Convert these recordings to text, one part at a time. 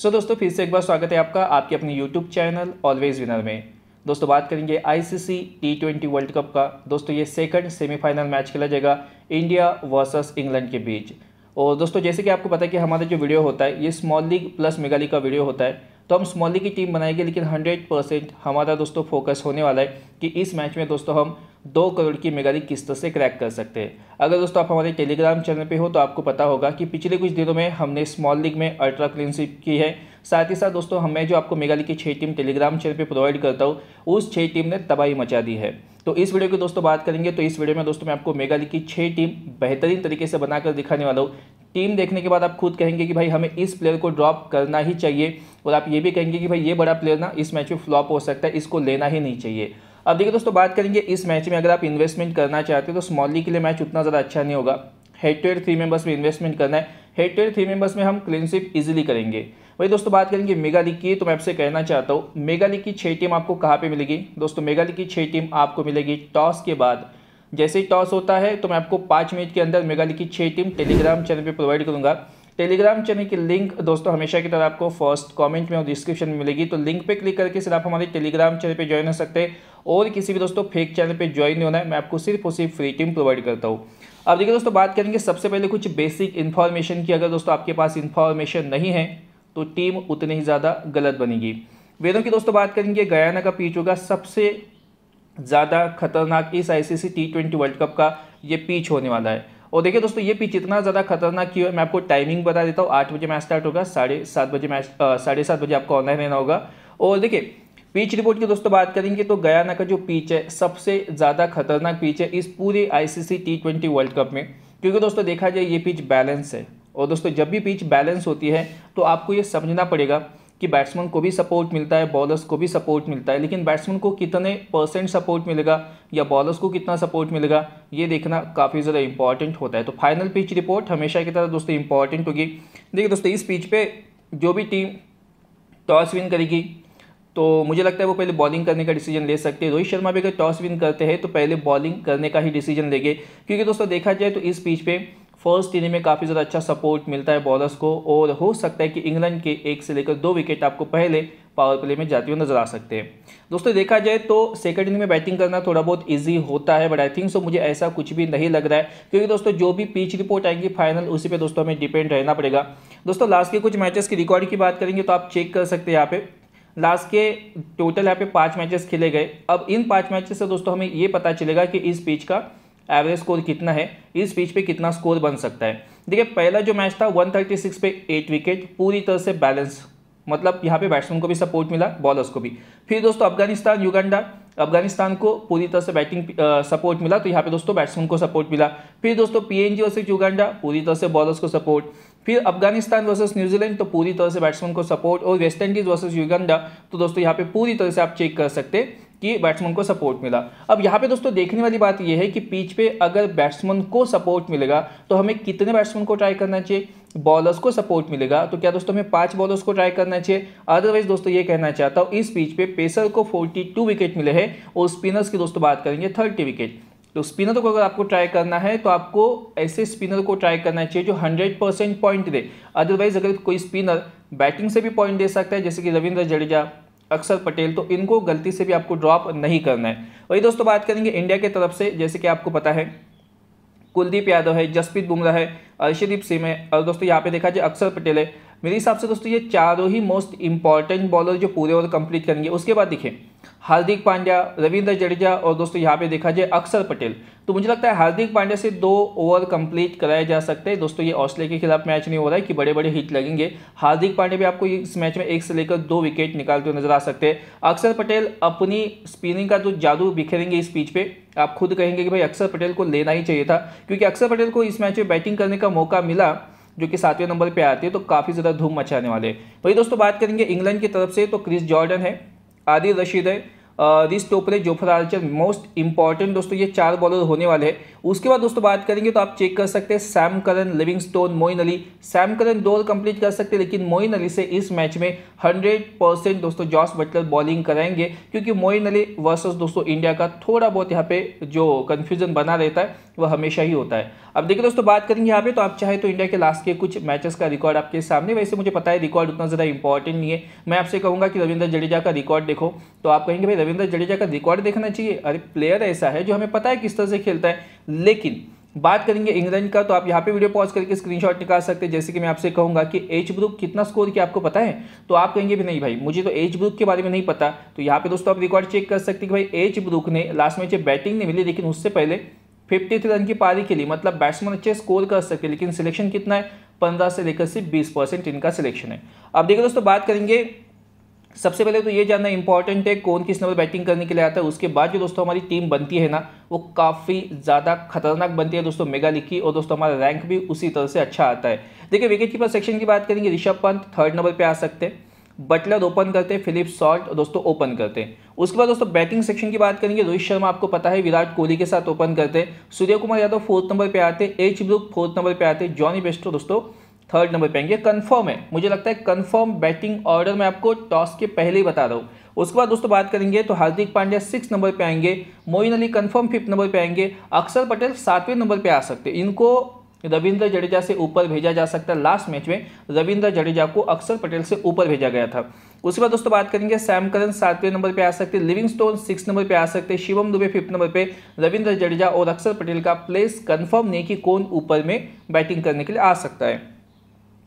सो so, दोस्तों फिर से एक बार स्वागत है आपका आपके अपने यूट्यूब चैनल ऑलवेज विनर में दोस्तों बात करेंगे ICC T20 twenty World Cup का दोस्तों ये सेकंड सेमीफाइनल मैच खेला जाएगा इंडिया वर्सेस इंग्लैंड के बीच और दोस्तों जैसे कि आपको पता है कि हमारा जो वीडियो होता है ये small league plus mega league का वीडियो होता है तो हम स्मॉली की टीम बनाएंगे लेकिन हंड्रेड परसेंट हमारा दोस्तों फोकस होने वाला है कि इस मैच में दोस्तों हम दो करोड़ की मेगा किस तरह से क्रैक कर सकते हैं अगर दोस्तों आप हमारे टेलीग्राम चैनल पे हो तो आपको पता होगा कि पिछले कुछ दिनों में हमने स्मॉल लीग में अल्ट्रा क्लीनशिप की है साथ ही साथ दोस्तों हम मैं जो आपको मेगा लीग की छः टीम टेलीग्राम चैनल पे प्रोवाइड करता हूँ उस छह टीम ने तबाही मचा दी है तो इस वीडियो की दोस्तों बात करेंगे तो इस वीडियो में दोस्तों मैं आपको मेगा लीग की छह टीम बेहतरीन तरीके से बनाकर दिखाने वाला हूँ टीम देखने के बाद आप खुद कहेंगे कि भाई हमें इस प्लेयर को ड्रॉप करना ही चाहिए और आप ये भी कहेंगे कि भाई ये बड़ा प्लेयर ना इस मैच में फ्लॉप हो सकता है इसको लेना ही नहीं चाहिए अब देखिए दोस्तों बात करेंगे इस मैच में अगर आप इन्वेस्टमेंट करना चाहते हो तो स्मॉल के लिए मैच उतना ज़्यादा अच्छा नहीं होगा head to head three members में इन्वेस्टमेंट करना है head to head three members में हम क्लीनशिप इजीली करेंगे वही दोस्तों बात करेंगे मेगा लीग की तो मैं आपसे कहना चाहता हूँ मेगा लीग की छः टीम आपको कहाँ पे मिलेगी दोस्तों मेगा लीग की छः टीम आपको मिलेगी टॉस के बाद जैसे ही टॉस होता है तो मैं आपको पाँच मिनट के अंदर मेघालय की छः टीम टेलीग्राम चैनल पर प्रोवाइड करूँगा टेलीग्राम चैनल की लिंक दोस्तों हमेशा की तरह आपको फर्स्ट कमेंट में और डिस्क्रिप्शन में मिलेगी तो लिंक पे क्लिक करके सिर्फ आप हमारे टेलीग्राम चैनल पे ज्वाइन हो सकते हैं और किसी भी दोस्तों फेक चैनल पे ज्वाइन नहीं होना है मैं आपको सिर्फ और सिर्फ फ्री टीम प्रोवाइड करता हूँ अब देखिए दोस्तों बात करेंगे सबसे पहले कुछ बेसिक इन्फॉर्मेशन की अगर दोस्तों आपके पास इन्फॉर्मेशन नहीं है तो टीम उतनी ही ज़्यादा गलत बनेगी वेदों की दोस्तों बात करेंगे गयाना का पीच होगा सबसे ज़्यादा खतरनाक इस ICC T twenty World Cup का ये पिच होने वाला है और देखिए दोस्तों ये पिच इतना ज़्यादा खतरनाक क्यों है मैं आपको टाइमिंग बता देता हूँ आठ बजे मैच स्टार्ट होगा साढ़े सात बजे मैच साढ़े सात बजे आपको ऑनलाइन रहना होगा और देखिए पिच रिपोर्ट की दोस्तों बात करेंगे तो गयाना का जो पिच है सबसे ज़्यादा खतरनाक पिच है इस पूरे ICC T twenty World Cup में क्योंकि दोस्तों देखा जाए ये पिच बैलेंस है और दोस्तों जब भी पिच बैलेंस होती है तो आपको ये समझना पड़ेगा कि बैट्समैन को भी सपोर्ट मिलता है बॉलर्स को भी सपोर्ट मिलता है लेकिन बैट्समैन को कितने परसेंट सपोर्ट मिलेगा या बॉलर्स को कितना सपोर्ट मिलेगा ये देखना काफ़ी ज़्यादा इंपॉर्टेंट होता है तो फाइनल पिच रिपोर्ट हमेशा की तरह दोस्तों इंपॉर्टेंट होगी देखिए दोस्तों इस पिच पर जो भी टीम टॉस विन करेगी तो मुझे लगता है वो पहले बॉलिंग करने का डिसीजन ले सकते हैं रोहित शर्मा भी अगर टॉस विन करते हैं तो पहले बॉलिंग करने का ही डिसीजन लेंगे क्योंकि दोस्तों देखा जाए तो इस पिच पे फर्स्ट इनिंग में काफ़ी ज़्यादा अच्छा सपोर्ट मिलता है बॉलर्स को और हो सकता है कि इंग्लैंड के एक से लेकर दो विकेट आपको पहले पावर प्ले में जाते हुए नजर आ सकते हैं दोस्तों देखा जाए तो सेकंड इनिंग में बैटिंग करना थोड़ा बहुत इजी होता है बट आई थिंक सो मुझे ऐसा कुछ भी नहीं लग रहा है क्योंकि दोस्तों जो भी पिच रिपोर्ट आएगी फाइनल उसी पे दोस्तों हमें डिपेंड रहना पड़ेगा दोस्तों लास्ट के कुछ मैचेस की रिकॉर्ड की बात करेंगे तो आप चेक कर सकते हैं यहाँ पे लास्ट के टोटल यहाँ पे पाँच मैचेस खेले गए अब इन पाँच मैचेस से दोस्तों हमें ये पता चलेगा कि इस पिच का एवरेज स्कोर कितना है इस पिच पे कितना स्कोर बन सकता है देखिए पहला जो मैच था 136 पे एट विकेट पूरी तरह से बैलेंस मतलब यहाँ पे बैट्समैन को भी सपोर्ट मिला बॉलर्स को भी फिर दोस्तों अफगानिस्तान युगांडा अफगानिस्तान को पूरी तरह से बैटिंग सपोर्ट मिला तो यहाँ पे दोस्तों बैट्समैन को सपोर्ट मिला फिर दोस्तों पीएनजी वर्सेस युगांडा पूरी तरह से बॉलर्स को सपोर्ट फिर अफगानिस्तान वर्सेस न्यूजीलैंड तो पूरी तरह से बैट्समैन को सपोर्ट और वेस्ट इंडीज वर्सेस युगांडा तो दोस्तों यहाँ पे पूरी तरह से आप चेक कर सकते हैं कि बैट्समैन को सपोर्ट मिला अब यहाँ पे दोस्तों देखने वाली बात यह है कि पीच पे अगर बैट्समैन को सपोर्ट मिलेगा तो हमें कितने बैट्समैन को ट्राई करना चाहिए बॉलर्स को सपोर्ट मिलेगा तो क्या दोस्तों हमें पांच बॉलर्स को ट्राई करना चाहिए अदरवाइज दोस्तों ये कहना चाहता हूँ इस पीच पे पेसर को 42 विकेट मिले हैं और स्पिनर्स की दोस्तों बात करेंगे 30 विकेट तो स्पिनर को अगर आपको ट्राई करना है तो आपको ऐसे स्पिनर को ट्राई करना चाहिए जो 100 परसेंट पॉइंट दे अदरवाइज अगर कोई स्पिनर बैटिंग से भी पॉइंट दे सकता है जैसे कि रविंद्र जडेजा अक्षर पटेल तो इनको गलती से भी आपको ड्रॉप नहीं करना है वही दोस्तों बात करेंगे इंडिया के तरफ से जैसे कि आपको पता है कुलदीप यादव है जसप्रीत बुमराह है अर्षदीप सिंह है और दोस्तों यहाँ पे देखा जाए अक्षर पटेल है मेरे हिसाब से दोस्तों ये चारों ही मोस्ट इंपॉर्टेंट बॉलर जो पूरे ओवर कंप्लीट करेंगे उसके बाद दिखें हार्दिक पांड्या रविंद्र जडेजा और दोस्तों यहाँ पे देखा जाए अक्षर पटेल तो मुझे लगता है हार्दिक पांड्या से दो ओवर कंप्लीट कराए जा सकते हैं दोस्तों ये ऑस्ट्रेलिया के खिलाफ मैच नहीं हो रहा है कि बड़े बड़े हिट लगेंगे हार्दिक पांड्या भी आपको इस मैच में एक से लेकर दो विकेट निकालते हुए नजर आ सकते हैं अक्षर पटेल अपनी स्पिनिंग का जो जादू बिखेरेंगे इस पीच पे आप खुद कहेंगे कि भाई अक्षर पटेल को लेना ही चाहिए था क्योंकि अक्षर पटेल को इस मैच में बैटिंग करने का मौका मिला जो कि सातवें नंबर पर आती है तो काफ़ी ज़्यादा धूम मचाने वाले वही दोस्तों बात करेंगे इंग्लैंड की तरफ से तो क्रिस जॉर्डन है आदिल रशीद है Reece Topley Jofra Archer most important दोस्तों ये चार बॉलर होने वाले हैं उसके बाद दोस्तों बात करेंगे तो आप चेक कर सकते हैं Sam Curran Livingstone Moeen Ali Sam Curran दो कंप्लीट कर सकते हैं लेकिन मोइन अली से इस मैच में 100 परसेंट दोस्तों जॉस बटलर बॉलिंग कराएंगे क्योंकि मोइन अली वर्सेज दोस्तों इंडिया का थोड़ा बहुत यहाँ पे जो कन्फ्यूजन बना रहता है वह हमेशा ही होता है अब देखिए दोस्तों बात करेंगे यहाँ पे तो आप चाहे तो इंडिया के लास्ट के कुछ मैचेस का रिकॉर्ड आपके सामने वैसे मुझे पता है रिकॉर्ड उतना ज़्यादा इंपॉर्टेंट नहीं है मैं आपसे कहूँगा कि रविंद्र जडेजा का रिकॉर्ड देखो तो आप कहेंगे भाई रविंद्र जडेजा का रिकॉर्ड देखना चाहिए अरे प्लेयर ऐसा है जो हमें पता है किस तरह से खेलता है लेकिन बात करेंगे इंग्लैंड का तो आप यहाँ पे वीडियो पॉज करके स्क्रीनशॉट निकाल सकते हैं जैसे कि मैं आपसे कहूँगा कि एच ब्रुक कितना स्कोर किया आपको पता है तो आप कहेंगे भी नहीं भाई मुझे तो एच ब्रुक के बारे में नहीं पता तो यहाँ पे दोस्तों आप रिकॉर्ड चेक कर सकते हैं कि भाई एच ब्रुक ने लास्ट मैच बैटिंग नहीं मिली लेकिन उससे पहले फिफ्टी थ्री रन की पारी के लिए मतलब बैट्समैन अच्छे स्कोर कर सके लेकिन सिलेक्शन कितना है पंद्रह से लेकर सिर्फ बीस परसेंट इनका सिलेक्शन है अब देखिए दोस्तों बात करेंगे सबसे पहले तो ये जानना इंपॉर्टेंट है कौन किस नंबर बैटिंग करने के लिए आता है उसके बाद जो दोस्तों हमारी टीम बनती है ना वो काफ़ी ज़्यादा खतरनाक बनती है दोस्तों मेगा लिखी और दोस्तों हमारा रैंक भी उसी तरह से अच्छा आता है देखिए विकेट कीपर सेक्शन की बात करेंगे ऋषभ पंत थर्ड नंबर पर आ सकते हैं बटलर ओपन करते हैं फिलिप शॉर्ट दोस्तों ओपन करते हैं उसके बाद दोस्तों बैटिंग सेक्शन की बात करेंगे रोहित शर्मा आपको पता है विराट कोहली के साथ ओपन करते हैं Suryakumar Yadav fourth number पर आते एच ब्रुक फोर्थ नंबर पर आते जॉनी बेस्टो दोस्तों थर्ड नंबर पे आएंगे कन्फर्म है मुझे लगता है कन्फर्म बैटिंग ऑर्डर मैं आपको टॉस के पहले ही बता रहा हूँ उसके बाद दोस्तों बात करेंगे तो हार्दिक पांड्या सिक्स नंबर पे आएंगे Moeen Ali confirm fifth number पे आएंगे अक्षर पटेल सातवें नंबर पे आ सकते हैं इनको रविंद्र जडेजा से ऊपर भेजा जा सकता है लास्ट मैच में रविंद्र जडेजा को अक्षर पटेल से ऊपर भेजा गया था उसके बाद दोस्तों बात करेंगे सैम करन सातवें नंबर पे आ सकते हैं लिविंग स्टोन सिक्स नंबर पे आ सकते हैं शिवम दुबे फिफ्थ नंबर पे रविंद्र जडेजा और अक्षर पटेल का प्लेस कंफर्म नहीं कि कौन ऊपर में बैटिंग करने के लिए आ सकता है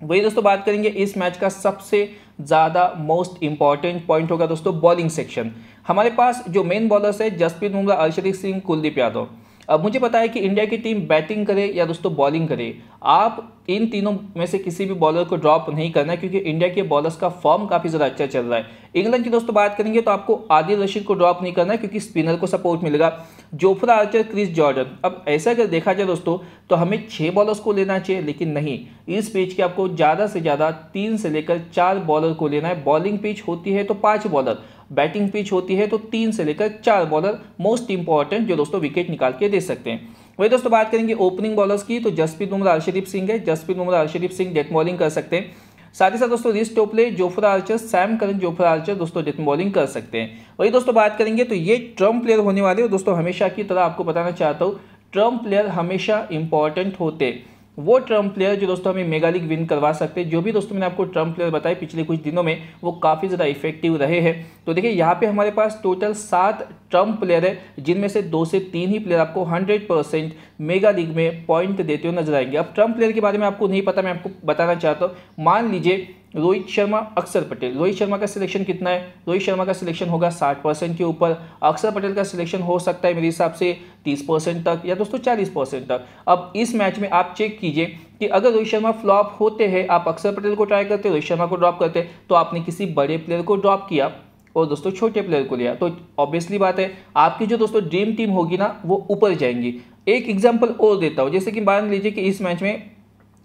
वही दोस्तों बात करेंगे इस मैच का सबसे ज़्यादा मोस्ट इंपॉर्टेंट पॉइंट होगा दोस्तों बॉलिंग सेक्शन हमारे पास जो मेन बॉलर्स है जसप्रीत बुमराह अर्शदीप सिंह कुलदीप यादव अब मुझे पता है कि इंडिया की टीम बैटिंग करे या दोस्तों बॉलिंग करे आप इन तीनों में से किसी भी बॉलर को ड्रॉप नहीं करना है क्योंकि इंडिया के बॉलर्स का फॉर्म काफ़ी ज़्यादा अच्छा चल रहा है इंग्लैंड की दोस्तों बात करेंगे तो आपको आदिल रशीद को ड्रॉप नहीं करना है क्योंकि स्पिनर को सपोर्ट मिलेगा जोफ्रा आर्चर क्रिस जॉर्डन अब ऐसा अगर देखा जाए दोस्तों तो हमें छः बॉलर्स को लेना चाहिए लेकिन नहीं इस पिच के आपको ज़्यादा से ज़्यादा तीन से लेकर चार बॉलर को लेना है बॉलिंग पिच होती है तो पाँच बॉलर बैटिंग पिच होती है तो तीन से लेकर चार बॉलर मोस्ट इंपॉर्टेंट जो दोस्तों विकेट निकाल के दे सकते हैं वही दोस्तों बात करेंगे ओपनिंग बॉलर्स की तो जसप्रीत बुमराह अर्शदीप सिंह है जसप्रीत बुमराह अर्शदीप सिंह डेथ बॉलिंग कर सकते हैं साथ ही साथ दोस्तों Reece Topley Jofra Archer Sam Curran Jofra Archer दोस्तों डेथ बॉलिंग कर सकते हैं वही दोस्तों बात करेंगे तो ये ट्रम्प प्लेयर होने वाले हो दोस्तों हमेशा की तरह आपको बताना चाहता हूँ ट्रम्प प्लेयर हमेशा इंपॉर्टेंट होते वो ट्रम्प प्लेयर जो दोस्तों हमें मेगा लीग विन करवा सकते हैं जो भी दोस्तों मैंने आपको ट्रम्प प्लेयर बताए पिछले कुछ दिनों में वो काफ़ी ज़्यादा इफेक्टिव रहे हैं तो देखिए यहाँ पे हमारे पास टोटल सात ट्रम्प प्लेयर है जिनमें से दो से तीन ही प्लेयर आपको हंड्रेड परसेंट मेगा लीग में पॉइंट देते हुए नजर आएंगे अब ट्रम्प प्लेयर के बारे में आपको नहीं पता मैं आपको बताना चाहता हूँ मान लीजिए रोहित शर्मा अक्षर पटेल रोहित शर्मा का सिलेक्शन कितना है रोहित शर्मा का सिलेक्शन होगा 60 परसेंट के ऊपर अक्षर पटेल का सिलेक्शन हो सकता है मेरे हिसाब से 30 परसेंट तक या दोस्तों 40 परसेंट तक अब इस मैच में आप चेक कीजिए कि अगर रोहित शर्मा फ्लॉप होते हैं आप अक्षर पटेल को ट्राई करते रोहित शर्मा को ड्रॉप करते तो आपने किसी बड़े प्लेयर को ड्रॉप किया और दोस्तों छोटे प्लेयर को लिया तो ऑब्वियसली बात है आपकी जो दोस्तों ड्रीम टीम होगी ना वो ऊपर जाएंगी एक एग्जाम्पल और देता हूँ जैसे कि मान लीजिए कि इस मैच में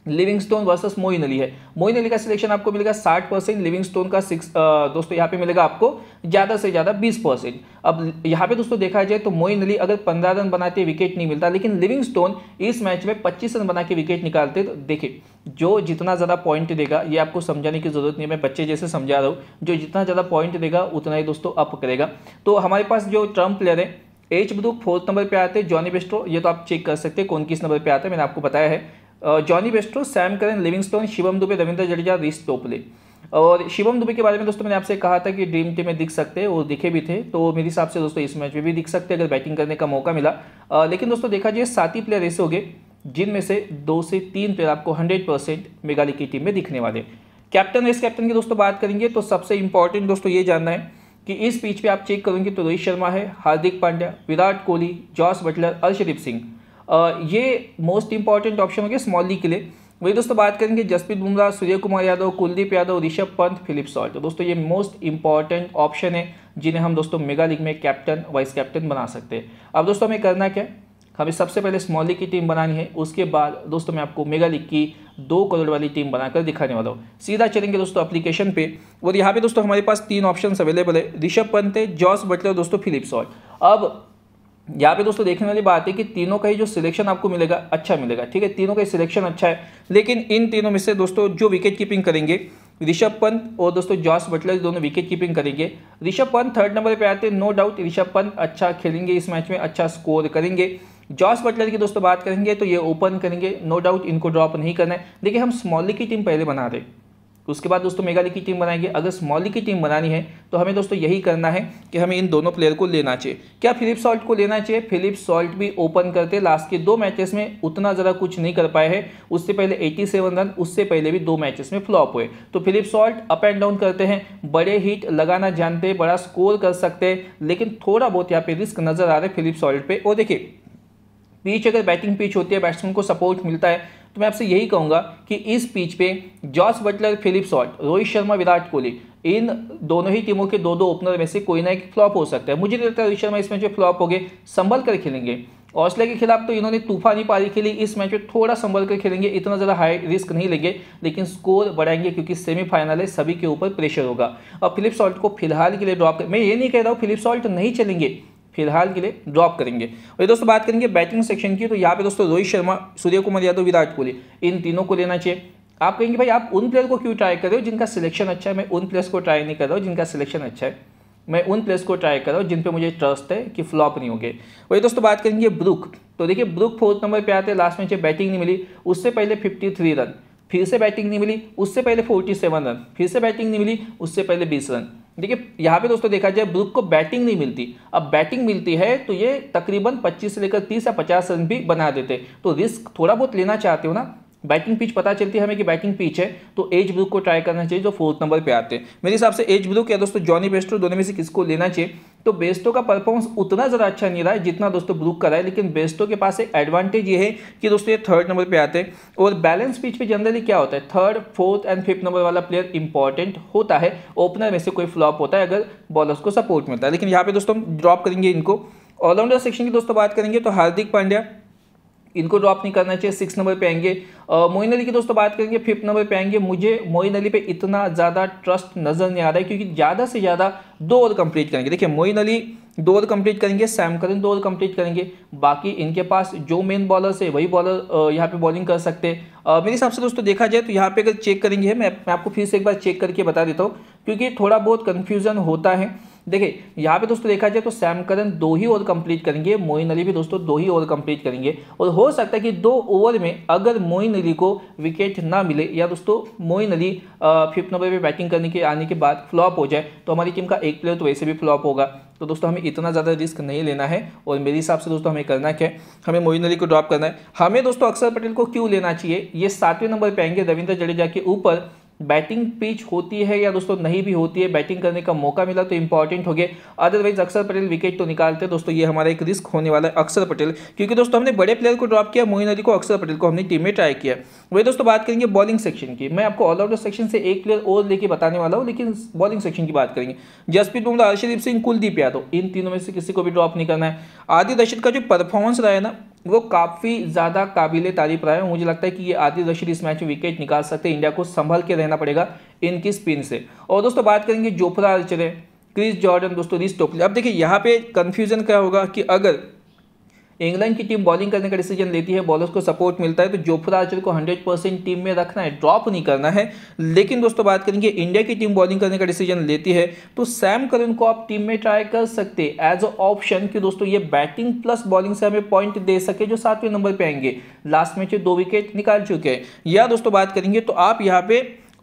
Livingstone versus Moeen Ali है मोइन अली का सिलेक्शन आपको मिलेगा 60 परसेंट लिविंग स्टोन का सिक्स दोस्तों यहाँ पे मिलेगा आपको ज़्यादा से ज़्यादा 20 परसेंट अब यहाँ पे दोस्तों देखा जाए तो मोइन अली अगर 15 रन बनाते विकेट नहीं मिलता लेकिन लिविंग स्टोन इस मैच में 25 रन बना के विकेट निकालते तो देखिए जो जितना ज़्यादा पॉइंट देगा ये आपको समझाने की ज़रूरत नहीं है मैं बच्चे जैसे समझा रहा हूँ जो जितना ज़्यादा पॉइंट देगा उतना ही दोस्तों अप करेगा तो हमारे पास जो ट्रम्प प्लेयर है एच ब्रू फोर्थ नंबर पे आते हैं जॉनी बेस्टो ये तो आप चेक कर सकते हैं कौन किस नंबर पे आता है मैंने आपको बताया है Jonny Bairstow Sam Curran Livingstone Shivam Dube Ravindra Jadeja Reece Topley और शिवम दुबे के बारे में दोस्तों मैंने आपसे कहा था कि ड्रीम टीम में दिख सकते हैं वो दिखे भी थे तो मेरे हिसाब से दोस्तों इस मैच में भी दिख सकते हैं अगर बैटिंग करने का मौका मिला आ, लेकिन दोस्तों देखा जाए सात ही प्लेयर ऐसे हो गए जिनमें से दो से तीन प्लेयर आपको हंड्रेड परसेंट मेघालय की टीम में दिखने वाले कैप्टन वाइस कैप्टन की दोस्तों बात करेंगे तो सबसे इंपॉर्टेंट दोस्तों ये जानना है कि इस पिच पे आप चेक करेंगे तो रोहित शर्मा है हार्दिक पांड्या विराट कोहली जॉस बटलर अर्शदीप सिंह ये मोस्ट इंपॉर्टेंट ऑप्शन हो गया स्मॉल लीग के लिए वही दोस्तों बात करेंगे Jasprit Bumrah Suryakumar Yadav Kuldeep Yadav Rishabh Pant Phil Salt तो दोस्तों ये मोस्ट इंपॉर्टेंट ऑप्शन है जिन्हें हम दोस्तों मेगा लीग में कैप्टन वाइस कैप्टन बना सकते हैं अब दोस्तों हमें करना क्या हमें सबसे पहले स्मॉल लीग की टीम बनानी है उसके बाद दोस्तों मैं आपको मेगा लीग की दो करोड़ वाली टीम बनाकर दिखाने वाला हूँ सीधा चलेंगे दोस्तों एप्लीकेशन पे और यहाँ पे दोस्तों हमारे पास तीन ऑप्शन अवेलेबल है ऋषभ पंत है जॉस बटलर दोस्तों फिलिप सॉल अब यहाँ पे दोस्तों देखने वाली बात है कि तीनों का ही जो सिलेक्शन आपको मिलेगा अच्छा मिलेगा ठीक है तीनों का ही सिलेक्शन अच्छा है लेकिन इन तीनों में से दोस्तों जो विकेट कीपिंग करेंगे ऋषभ पंत और दोस्तों जॉस बटलर दोनों विकेट कीपिंग करेंगे ऋषभ पंत थर्ड नंबर पे आते हैं नो डाउट ऋषभ पंत अच्छा खेलेंगे इस मैच में अच्छा स्कोर करेंगे जॉस बटलर की दोस्तों बात करेंगे तो ये ओपन करेंगे नो डाउट इनको ड्रॉप नहीं करना है देखिए हम स्मॉली की टीम पहले बना रहे हैं तो उसके बाद दोस्तों मेगा की टीम बनाएंगे अगर स्मॉली की टीम बनानी है तो हमें दोस्तों यही करना है कि हमें इन दोनों प्लेयर को लेना चाहिए क्या फिलिप सॉल्ट को लेना चाहिए फिलिप सॉल्ट भी ओपन करते लास्ट के दो मैचेस में उतना ज़्यादा कुछ नहीं कर पाए हैं उससे पहले 87 रन उससे पहले भी दो मैचेस में फ्लॉप हुए तो Phil Salt up and down करते हैं बड़े हिट लगाना जानते बड़ा स्कोर कर सकते हैं लेकिन थोड़ा बहुत यहाँ पे रिस्क नज़र आ रहा है फिलिप सॉल्ट पर और देखिए पीच अगर बैटिंग पीच होती है बैट्समैन को सपोर्ट मिलता है तो मैं आपसे यही कहूँगा कि इस पिच पे Jos Buttler Phil Salt Rohit Sharma Virat Kohli इन दोनों ही टीमों के दो दो ओपनर में से कोई ना एक फ्लॉप हो सकता है मुझे नहीं लगता रोहित शर्मा इस मैच में फ्लॉप हो गए संभल कर खेलेंगे ऑस्ट्रेलिया के खिलाफ तो इन्होंने तूफानी पारी खेली इस मैच में थोड़ा संभल कर खेलेंगे इतना ज़्यादा हाई रिस्क नहीं लेंगे लेकिन स्कोर बढ़ाएंगे क्योंकि सेमीफाइनल है सभी के ऊपर प्रेशर होगा और फिलिप सॉल्ट को फिलहाल के लिए ड्रॉप मैं ये नहीं कह रहा हूँ फिलिप सॉल्ट नहीं चलेंगे फिलहाल के लिए ड्रॉप करेंगे वही दोस्तों बात करेंगे बैटिंग सेक्शन की तो यहाँ पे दोस्तों रोहित शर्मा सूर्य कुमार यादव विराट कोहली इन तीनों को लेना चाहिए आप कहेंगे भाई आप उन प्लेयर को क्यों ट्राई कर रहे हो जिनका सिलेक्शन अच्छा है मैं उन प्लेयर्स को ट्राई नहीं कर रहा हूँ जिनका सिलेक्शन अच्छा है मैं उन प्लेयर्स को ट्राई कर रहा हूँ जिन पर मुझे ट्रस्ट है कि फ्लॉप नहीं होंगे वही दोस्तों बात करेंगे ब्रुक तो देखिए ब्रुक फोर्थ नंबर पर आते हैं लास्ट में में बैटिंग नहीं मिली उससे पहले फिफ्टी रन फिर से बैटिंग नहीं मिली उससे पहले फोर्टी रन फिर से बैटिंग नहीं मिली उससे पहले बीस रन देखिए यहाँ पे दोस्तों देखा जाए ब्रुक को बैटिंग नहीं मिलती अब बैटिंग मिलती है तो ये तकरीबन 25 से लेकर 30 या 50 रन भी बना देते तो रिस्क थोड़ा बहुत लेना चाहते हो ना बैटिंग पिच पता चलती है हमें कि बैटिंग पिच है तो एज ब्रुक को ट्राई करना चाहिए जो फोर्थ नंबर पे आते हैं मेरे हिसाब से एज ब्रुक या दोस्तों जॉनी बेस्टो दोनों में से किसको लेना चाहिए तो बेस्टो का परफॉर्मेंस उतना ज़्यादा अच्छा नहीं रहा है जितना दोस्तों ब्रूक का रहा है लेकिन बेस्टो के पास एक एडवांटेज ये है कि दोस्तों ये थर्ड नंबर पे आते हैं और बैलेंस पिच पे जनरली क्या होता है third fourth and fifth number वाला प्लेयर इंपॉर्टेंट होता है ओपनर में से कोई फ्लॉप होता है अगर बॉलर्स को सपोर्ट मिलता है लेकिन यहाँ पर दोस्तों हम ड्रॉप करेंगे इनको ऑलराउंडर सेक्शन की दोस्तों बात करेंगे तो हार्दिक पांड्या इनको ड्रॉप नहीं करना चाहिए सिक्स नंबर पे आएंगे मोइन अली की दोस्तों बात करेंगे फिफ्थ नंबर पे आएंगे मुझे मोइन अली पे इतना ज़्यादा ट्रस्ट नज़र नहीं आ रहा है क्योंकि ज़्यादा से ज़्यादा दो ओवर कंप्लीट करेंगे देखिए मोइन अली दो ओवर कंप्लीट करेंगे सैम करन दो ओवर कंप्लीट करेंगे बाकी इनके पास जो मेन बॉलर्स है वही बॉलर यहाँ पे बॉलिंग कर सकते हैं मेरे हिसाब से दोस्तों देखा जाए तो यहाँ पे अगर चेक करेंगे मैं मैं आपको फिर से एक बार चेक करके बता देता हूँ क्योंकि थोड़ा बहुत कन्फ्यूज़न होता है देखिए यहाँ पे दोस्तों देखा जाए तो सैमकरन दो ही ओवर कंप्लीट करेंगे मोइन अली भी दोस्तों दो ही ओवर कंप्लीट करेंगे और हो सकता है कि दो ओवर में अगर मोइन अली को विकेट ना मिले या दोस्तों मोइन अली फिफ्थ नंबर पर बैटिंग करने के आने के बाद फ्लॉप हो जाए तो हमारी टीम का एक प्लेयर तो वैसे भी फ्लॉप होगा तो दोस्तों हमें इतना ज़्यादा रिस्क नहीं लेना है और मेरे हिसाब से दोस्तों हमें करना क्या है हमें मोइन अली को ड्रॉप करना है हमें दोस्तों अक्षर पटेल को क्यों लेना चाहिए ये सातवें नंबर पर आएंगे रविंद्र जडेजा के ऊपर बैटिंग पिच होती है या दोस्तों नहीं भी होती है बैटिंग करने का मौका मिला तो इंपॉर्टेंट हो गया अदरवाइज अक्षर पटेल विकेट तो निकालते हैं दोस्तों ये हमारा एक रिस्क होने वाला है अक्षर पटेल क्योंकि दोस्तों हमने बड़े प्लेयर को ड्रॉप किया मोहिन अली को अक्षर पटेल को हमने टीम में ट्राई किया वही दोस्तों बात करेंगे बॉलिंग सेक्शन की मैं आपको आउटर सेक्शन से एक प्लेयर और लेके बताने वाला हूँ लेकिन बॉलिंग सेक्शन की बात करेंगे जसप्रीत बुमराह हर्षदीप सिंह कुलदीप यादव इन तीनों में से किसी को भी ड्रॉप नहीं करना है आदि दशित का जो परफॉर्मेंस रहा है ना वो काफ़ी ज़्यादा काबिल तारीफ रहा है मुझे लगता है कि ये आदिल रशीद इस मैच में विकेट निकाल सकते हैं इंडिया को संभल के रहना पड़ेगा इनकी स्पिन से और दोस्तों बात करेंगे जोफ्रा आर्चर क्रिस जॉर्डन दोस्तों रिस टोपली अब देखिए यहाँ पे कन्फ्यूजन क्या होगा कि अगर इंग्लैंड की टीम बॉलिंग करने का डिसीजन लेती है बॉलर्स को सपोर्ट मिलता है तो जोफ्रा आर्चर को 100 परसेंट टीम में रखना है ड्रॉप नहीं करना है लेकिन दोस्तों बात करेंगे इंडिया की टीम बॉलिंग करने का डिसीजन लेती है तो सैम करन को आप टीम में ट्राई कर सकते एज अ ऑप्शन कि दोस्तों ये बैटिंग प्लस बॉलिंग से हमें पॉइंट दे सके जो सातवें नंबर पर आएंगे लास्ट मैच दो विकेट निकाल चुके हैं या दोस्तों बात करेंगे तो आप यहाँ पे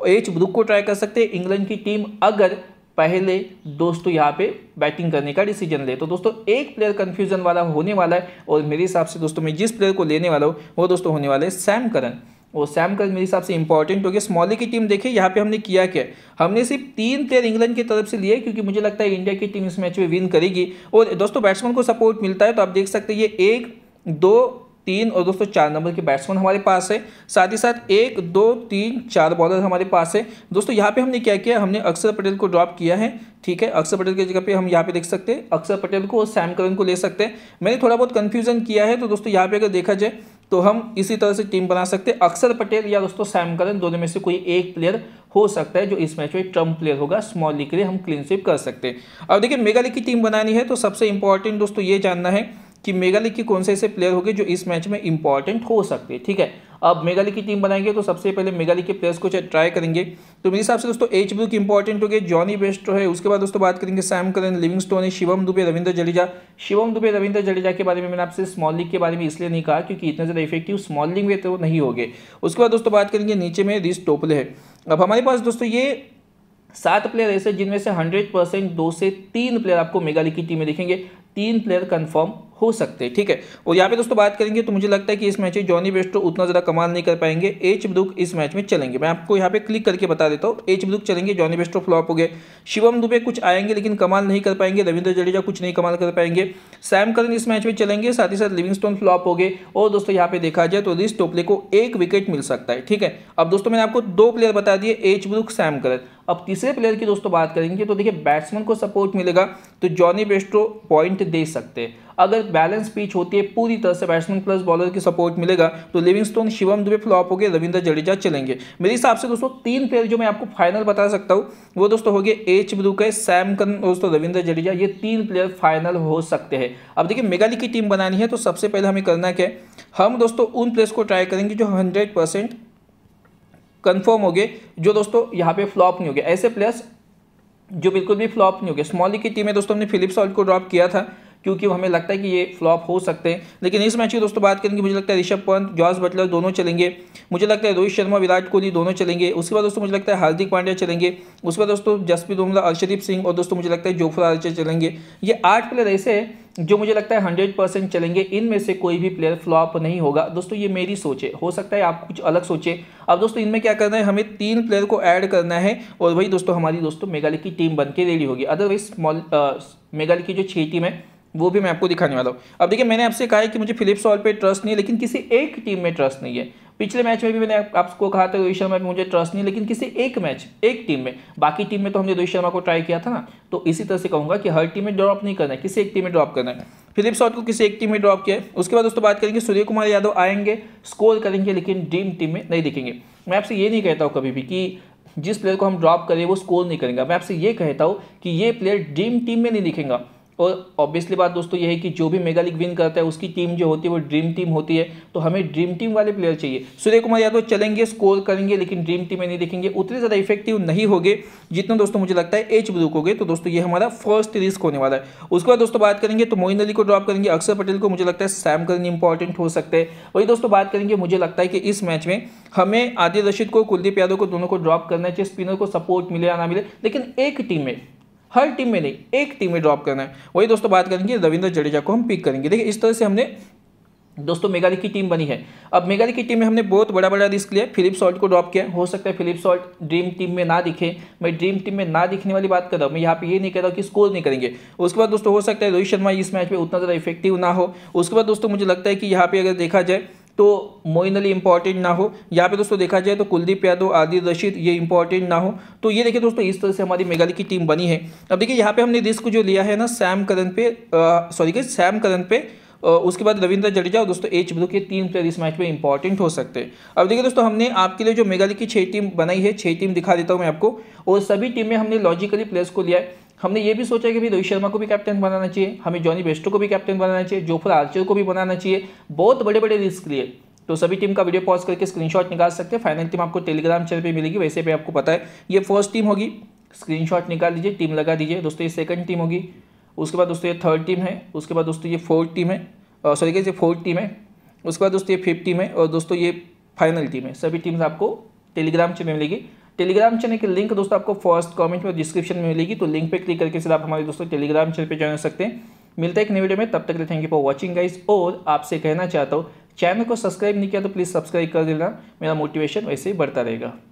एच ब्रुक को ट्राई कर सकते हैं इंग्लैंड की टीम अगर पहले दोस्तों तो यहाँ पे बैटिंग करने का डिसीजन ले तो दोस्तों एक प्लेयर कन्फ्यूजन वाला होने वाला है और मेरे हिसाब से दोस्तों मैं जिस प्लेयर को लेने वाला हूँ वो दोस्तों होने वाला है सैम करन वो सैम करन मेरे हिसाब से इंपॉर्टेंट क्योंकि स्मॉली की टीम देखिए यहाँ पे हमने किया क्या हमने सिर्फ तीन प्लेयर इंग्लैंड की तरफ से लिए क्योंकि मुझे लगता है इंडिया की टीम इस मैच में विन करेगी और दोस्तों बैट्समैन को सपोर्ट मिलता है तो आप देख सकते ये एक दो तीन और दोस्तों चार नंबर के बैट्समैन हमारे पास है साथ ही साथ एक दो तीन चार बॉलर हमारे पास है दोस्तों यहाँ पे हमने क्या किया हमने अक्षर पटेल को ड्रॉप किया है ठीक है अक्षर पटेल की जगह पे हम यहाँ पे देख सकते हैं अक्षर पटेल को और सैम करन को ले सकते हैं मैंने थोड़ा बहुत कन्फ्यूजन किया है तो दोस्तों यहाँ पे अगर देखा जाए तो हम इसी तरह से टीम बना सकते हैं अक्षर पटेल या दोस्तों सैम करन दोनों में से कोई एक प्लेयर हो सकता है जो इस मैच में ट्रम्प प्लेयर होगा स्मॉल लीग के लिए हम क्लीन स्वीप कर सकते हैं अब देखिए मेगा लीग की टीम बनानी है तो सबसे इंपॉर्टेंट दोस्तों ये जानना है कि मेगा लीग के कौन से ऐसे प्लेयर होंगे जो इस मैच में इंपॉर्टेंट हो सकते हैं ठीक है अब मेगा लीग की टीम बनाएंगे तो सबसे पहले मेगा लीग के प्लेयर्स को ट्राई करेंगे तो मेरे हिसाब से दोस्तों एच ब्रुक इंपॉर्टेंट हो गए जॉनी बेस्ट है उसके बाद दोस्तों बात करेंगे सैम करन लिविंगस्टोन है शिवम दुबे रविंद्र जडेजा शिवम दुबे रविंद्र जडेजा के बारे में मैंने आपसे स्मॉल लीग के बारे में इसलिए नहीं कहा क्योंकि इतना ज़्यादा इफेक्टिव स्मॉल लीग में तो नहीं हो गए उसके बाद दोस्तों बात करेंगे नीचे में रिस टोपले है अब हमारे पास दोस्तों ये सात प्लेयर ऐसे जिनमें से हंड्रेड परसेंट दो से तीन प्लेयर आपको मेगा लीग की टीम में दिखेंगे तीन प्लेयर कंफर्म हो सकते हैं ठीक है और यहाँ पे दोस्तों बात करेंगे तो मुझे लगता है कि इस मैच में जॉनी बेस्टो उतना ज़्यादा कमाल नहीं कर पाएंगे एच ब्रुक इस मैच में चलेंगे मैं आपको यहाँ पे क्लिक करके बता देता हूँ एच ब्रुक चलेंगे जॉनी बेस्टो फ्लॉप हो गए शिवम दुबे कुछ आएंगे लेकिन कमाल नहीं कर पाएंगे रविंद्र जडेजा कुछ नहीं कमाल कर पाएंगे सैम करन इस मैच में चलेंगे साथ ही साथ लिविंगस्टोन फ्लॉप हो गए और दोस्तों यहाँ पे देखा जाए तो रिस टोपले को एक विकेट मिल सकता है ठीक है अब दोस्तों मैंने आपको दो प्लेयर बता दिए एच ब्रुक सैम करन अब तीसरे प्लेयर की दोस्तों बात करेंगे तो देखिए बैट्समैन को सपोर्ट मिलेगा तो जॉनी बेस्टो पॉइंट दे सकते हैं अगर बैलेंस पिच होती है पूरी तरह से बैट्समैन प्लस बॉलर की सपोर्ट मिलेगा तो लिविंगस्टोन शिवम दुबे फ्लॉप हो गए रविंद्र जडेजा चलेंगे मेरे हिसाब से दोस्तों तीन प्लेयर जो मैं आपको फाइनल बता सकता हूँ वो दोस्तों हो गए एच ब्रूके सैम कन दोस्तों रविंद्र जडेजा ये तीन प्लेयर फाइनल हो सकते हैं अब देखिए मेगाली की टीम बनानी है तो सबसे पहले हमें करना क्या है हम दोस्तों उन प्लेयर्स को ट्राई करेंगे जो हंड्रेड परसेंट कन्फर्म हो गए जो दोस्तों यहाँ पे फ्लॉप नहीं हो गए ऐसे प्लेयर्स जो बिल्कुल भी फ्लॉप नहीं हो गए स्मॉली की टीम है दोस्तों हमने फिलिप्स ऑल को ड्रॉप किया था क्योंकि हमें लगता है कि ये फ्लॉप हो सकते हैं लेकिन इस मैच की दोस्तों बात करेंगे तो मुझे लगता है ऋषभ पंत जॉस बटलर दोनों चलेंगे मुझे लगता है रोहित शर्मा विराट कोहली दोनों चलेंगे उसके बाद दोस्तों मुझे लगता है हार्दिक पांड्या चलेंगे उसके बाद दोस्तों जसप्रीत बुमला अर्षदीप सिंह और दोस्तों मुझे लगता है जोफर आर्चर चलेंगे ये आठ प्लेयर ऐसे हैं जो मुझे लगता है हंड्रेड परसेंट चलेंगे इनमें से कोई भी प्लेयर फ्लॉप नहीं होगा दोस्तों ये मेरी सोच है हो सकता है आप कुछ अलग सोचे अब दोस्तों इनमें क्या करना है हमें तीन प्लेयर को ऐड करना है और वही दोस्तों हमारी दोस्तों मेघालय की टीम बन के रेडी होगी अदरवाइज स्मॉल मेघालय की जो छः टीम है वो भी मैं आपको दिखाने वाला हूँ अब देखिए मैंने आपसे कहा है कि मुझे फिलिप्स ऑल पे ट्रस्ट नहीं है लेकिन किसी एक टीम में ट्रस्ट नहीं है पिछले मैच में भी मैंने आपको कहा था रोहित शर्मा में मुझे ट्रस्ट नहीं है लेकिन किसी एक मैच एक टीम में बाकी टीम में तो हमने रोहित शर्मा को ट्राई किया था ना तो इसी तरह से कहूँगा कि हर टीम में ड्रॉप नहीं करना है किसी एक टीम में ड्रॉप करना है फिलिप शॉट को किसी एक टीम में ड्रॉप किया है उसके बाद दोस्तों बात करेंगे सूर्य कुमार यादव आएंगे स्कोर करेंगे लेकिन ड्रीम टीम में नहीं दिखेंगे मैं आपसे ये नहीं कहता हूँ कभी भी कि जिस प्लेयर को हम ड्रॉप करें वो स्कोर नहीं करेंगे मैं आपसे ये कहता हूँ कि ये प्लेयर ड्रीम टीम में नहीं दिखेंगे और ऑब्वियसली बात दोस्तों ये है कि जो भी मेगा लीग विन करता है उसकी टीम जो होती है वो ड्रीम टीम होती है तो हमें ड्रीम टीम वाले प्लेयर चाहिए सूर्य कुमार यादव चलेंगे स्कोर करेंगे लेकिन ड्रीम टीम में नहीं देखेंगे उतने ज़्यादा इफेक्टिव नहीं होगे जितना दोस्तों मुझे लगता है एच ब्रूक हो गए तो दोस्तों ये हमारा फर्स्ट रिस्क होने वाला है उसके बाद दोस्तों बात करेंगे तो मोइन अली को ड्रॉप करेंगे अक्षर पटेल को मुझे लगता है सैम करन इंपॉर्टेंट हो सकते हैं वही दोस्तों बात करेंगे मुझे लगता है कि इस मैच में हमें आदिल रशीद को कुलदीप यादव को दोनों को ड्रॉप करना चाहिए स्पिनर को सपोर्ट मिले या ना मिले लेकिन एक टीम में हर टीम में नहीं एक टीम में ड्रॉप करना है वही दोस्तों बात करेंगे रविंद्र जडेजा को हम पिक करेंगे देखिए इस तरह से हमने दोस्तों मेघाली की टीम बनी है अब मेघाली की टीम में हमने बहुत बड़ा बड़ा रिस्क लिया फिलिप सॉल्ट को ड्रॉप किया हो सकता है फिलिप सॉल्ट ड्रीम टीम में ना दिखे मैं ड्रीम टीम में ना दिखने वाली बात कर रहा हूँ मैं यहाँ पे ये नहीं कह रहा हूँ कि स्कोर नहीं करेंगे उसके बाद दोस्तों हो सकता है रोहित शर्मा इस मैच में उतना ज़्यादा इफेक्टिव ना हो उसके बाद दोस्तों मुझे लगता है कि यहाँ पर अगर देखा जाए तो मोइन अली इंपॉर्टेंट ना हो यहाँ पे दोस्तों देखा जाए तो कुलदीप यादव आदि रशीद ये इंपॉर्टेंट ना हो तो ये देखिए दोस्तों इस तरह से हमारी मेघालय की टीम बनी है अब देखिए यहाँ पे हमने रिस्क जो लिया है ना सैम करन पे सॉरी के सैम करन पे उसके बाद रविंद्र जडेजा और दोस्तों एच ब्रू के तीन प्लेयर इस मैच में इंपॉर्टेंट हो सकते हैं अब देखिए दोस्तों हमने आपके लिए जो मेघालय की छः टीम बनाई है छः टीम दिखा देता हूँ मैं आपको और सभी टीम में हमने लॉजिकली प्लेयर्स को लिया है हमने ये भी सोचा कि भाई रोहित शर्मा को भी कैप्टन बनाना चाहिए हमें जॉनी बेस्टो को भी कैप्टन बनाना चाहिए जोफर आर्चर को भी बनाना चाहिए बहुत बड़े बड़े रिस्क लिए तो सभी टीम का वीडियो पॉज करके स्क्रीनशॉट निकाल सकते हैं फाइनल टीम आपको टेलीग्राम चैनल पे मिलेगी वैसे भी आपको पता है ये फर्स्ट टीम होगी स्क्रीनशॉट निकाल लीजिए टीम लगा दीजिए दोस्तों ये सेकंड टीम होगी उसके बाद दोस्तों ये थर्ड टीम है उसके बाद दोस्तों ये फोर्थ टीम है सॉरी कैसे फोर्थ टीम है उसके बाद दोस्तों ये फिफ्थ टीम है और दोस्तों ये फाइनल टीम है सभी टीम्स आपको टेलीग्राम चैनल मिलेगी टेलीग्राम चैनल की लिंक दोस्तों आपको फर्स्ट कमेंट में डिस्क्रिप्शन में मिलेगी तो लिंक पे क्लिक करके सीधा आप हमारे दोस्तों टेलीग्राम चैनल पे ज्वाइन सकते हैं मिलता है एक नई वीडियो में तब तक thank you for watching guys और आपसे कहना चाहता हूँ चैनल को सब्सक्राइब नहीं किया तो प्लीज़ सब्सक्राइब कर देना मेरा मोटिवेशन वैसे ही बढ़ता रहेगा